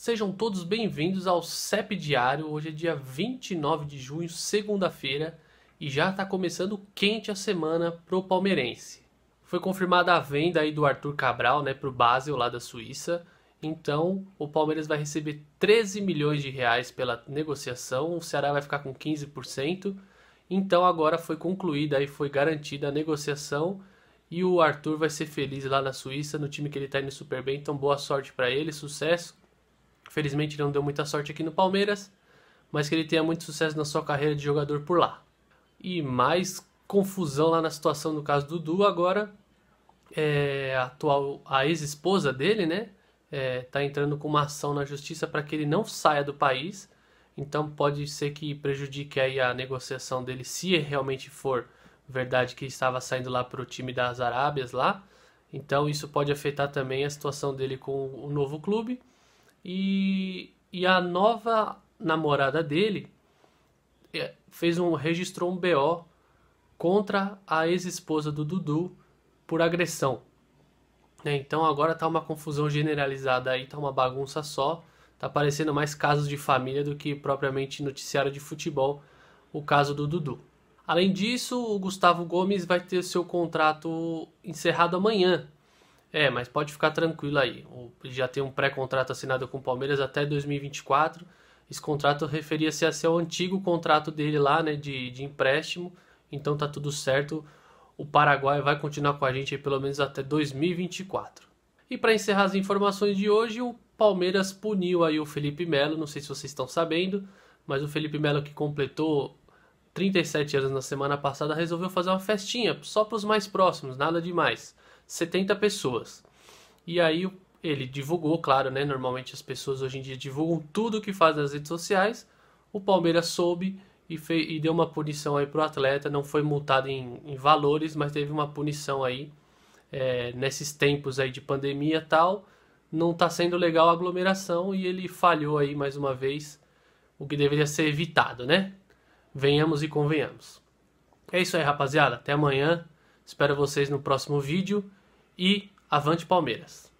Sejam todos bem-vindos ao CEP Diário. Hoje é dia 29 de junho, segunda-feira, e já está começando quente a semana pro palmeirense. Foi confirmada a venda aí do Arthur Cabral, né, pro Basel lá da Suíça. Então, o Palmeiras vai receber 13 milhões de reais pela negociação, o Ceará vai ficar com 15%. Então, agora foi concluída e foi garantida a negociação e o Arthur vai ser feliz lá na Suíça, no time que ele está indo super bem. Então, boa sorte para ele, sucesso. Felizmente ele não deu muita sorte aqui no Palmeiras, mas que ele tenha muito sucesso na sua carreira de jogador por lá. E mais confusão lá na situação no caso do Dudu agora. É, a atual, a ex-esposa dele, né? está é, entrando com uma ação na justiça para que ele não saia do país. Então pode ser que prejudique aí a negociação dele, se realmente for verdade que estava saindo lá para o time das Arábias lá. Então isso pode afetar também a situação dele com o novo clube. E, e a nova namorada dele é, fez um registrou um BO contra a ex-esposa do Dudu por agressão. Né? Então agora tá uma confusão generalizada aí, tá uma bagunça só, tá parecendo mais casos de família do que propriamente noticiário de futebol, o caso do Dudu. Além disso, o Gustavo Gomes vai ter seu contrato encerrado amanhã, é, mas pode ficar tranquilo aí. Já tem um pré-contrato assinado com o Palmeiras até 2024. Esse contrato referia-se a o antigo contrato dele lá, né, de, de empréstimo. Então tá tudo certo. O Paraguai vai continuar com a gente aí pelo menos até 2024. E para encerrar as informações de hoje, o Palmeiras puniu aí o Felipe Melo, não sei se vocês estão sabendo, mas o Felipe Melo que completou 37 anos na semana passada resolveu fazer uma festinha só para os mais próximos, nada demais. 70 pessoas. E aí ele divulgou, claro, né? Normalmente as pessoas hoje em dia divulgam tudo o que fazem nas redes sociais. O Palmeiras soube e, fez, e deu uma punição aí pro atleta. Não foi multado em, em valores, mas teve uma punição aí é, nesses tempos aí de pandemia tal. Não está sendo legal a aglomeração e ele falhou aí mais uma vez, o que deveria ser evitado, né? Venhamos e convenhamos. É isso aí, rapaziada. Até amanhã. Espero vocês no próximo vídeo e avante Palmeiras.